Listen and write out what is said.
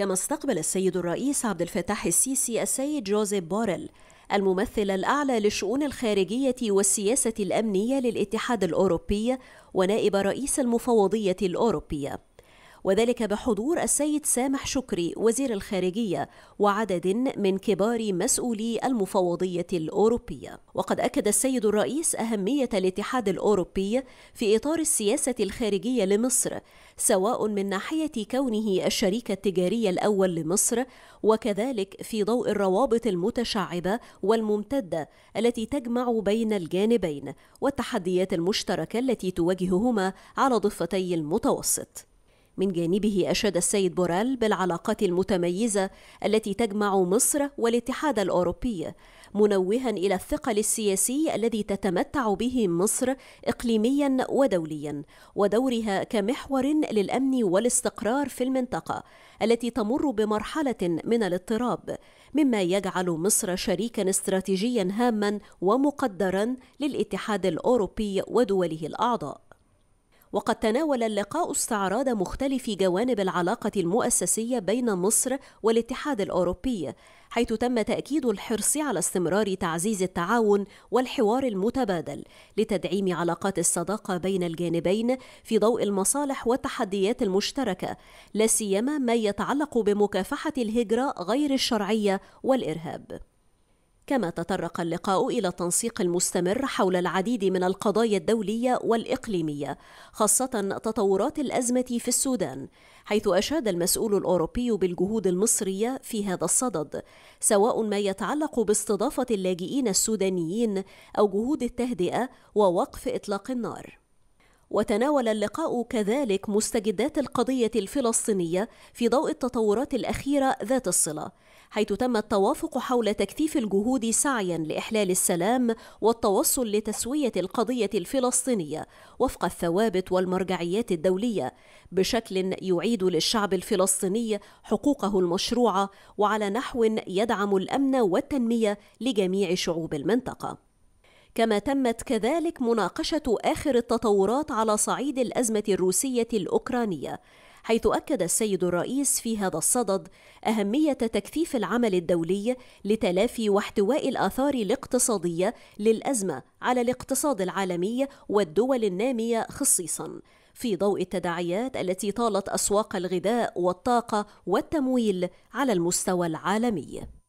كما استقبل السيد الرئيس عبد الفتاح السيسي السيد جوزيف بوريل الممثل الأعلى للشؤون الخارجية والسياسة الأمنية للاتحاد الأوروبي ونائب رئيس المفوضية الأوروبية وذلك بحضور السيد سامح شكري وزير الخارجية وعدد من كبار مسؤولي المفوضية الأوروبية وقد أكد السيد الرئيس أهمية الاتحاد الأوروبي في إطار السياسة الخارجية لمصر سواء من ناحية كونه الشريك التجاري الأول لمصر وكذلك في ضوء الروابط المتشعبة والممتدة التي تجمع بين الجانبين والتحديات المشتركة التي تواجههما على ضفتي المتوسط من جانبه أشاد السيد بورال بالعلاقات المتميزة التي تجمع مصر والاتحاد الأوروبي منوها إلى الثقل السياسي الذي تتمتع به مصر إقليميا ودوليا ودورها كمحور للأمن والاستقرار في المنطقة التي تمر بمرحلة من الاضطراب مما يجعل مصر شريكا استراتيجيا هاما ومقدرا للاتحاد الأوروبي ودوله الأعضاء وقد تناول اللقاء استعراض مختلف جوانب العلاقة المؤسسية بين مصر والاتحاد الأوروبي حيث تم تأكيد الحرص على استمرار تعزيز التعاون والحوار المتبادل لتدعيم علاقات الصداقة بين الجانبين في ضوء المصالح والتحديات المشتركة لا سيما ما يتعلق بمكافحة الهجرة غير الشرعية والإرهاب كما تطرق اللقاء إلى التنسيق المستمر حول العديد من القضايا الدولية والإقليمية خاصة تطورات الأزمة في السودان حيث أشاد المسؤول الأوروبي بالجهود المصرية في هذا الصدد سواء ما يتعلق باستضافة اللاجئين السودانيين أو جهود التهدئة ووقف إطلاق النار وتناول اللقاء كذلك مستجدات القضية الفلسطينية في ضوء التطورات الأخيرة ذات الصلة حيث تم التوافق حول تكثيف الجهود سعيا لإحلال السلام والتوصل لتسوية القضية الفلسطينية وفق الثوابت والمرجعيات الدولية بشكل يعيد للشعب الفلسطيني حقوقه المشروعة وعلى نحو يدعم الأمن والتنمية لجميع شعوب المنطقة كما تمت كذلك مناقشة آخر التطورات على صعيد الأزمة الروسية الأوكرانية حيث أكد السيد الرئيس في هذا الصدد أهمية تكثيف العمل الدولي لتلافي واحتواء الآثار الاقتصادية للأزمة على الاقتصاد العالمي والدول النامية خصيصاً في ضوء التداعيات التي طالت أسواق الغذاء والطاقة والتمويل على المستوى العالمي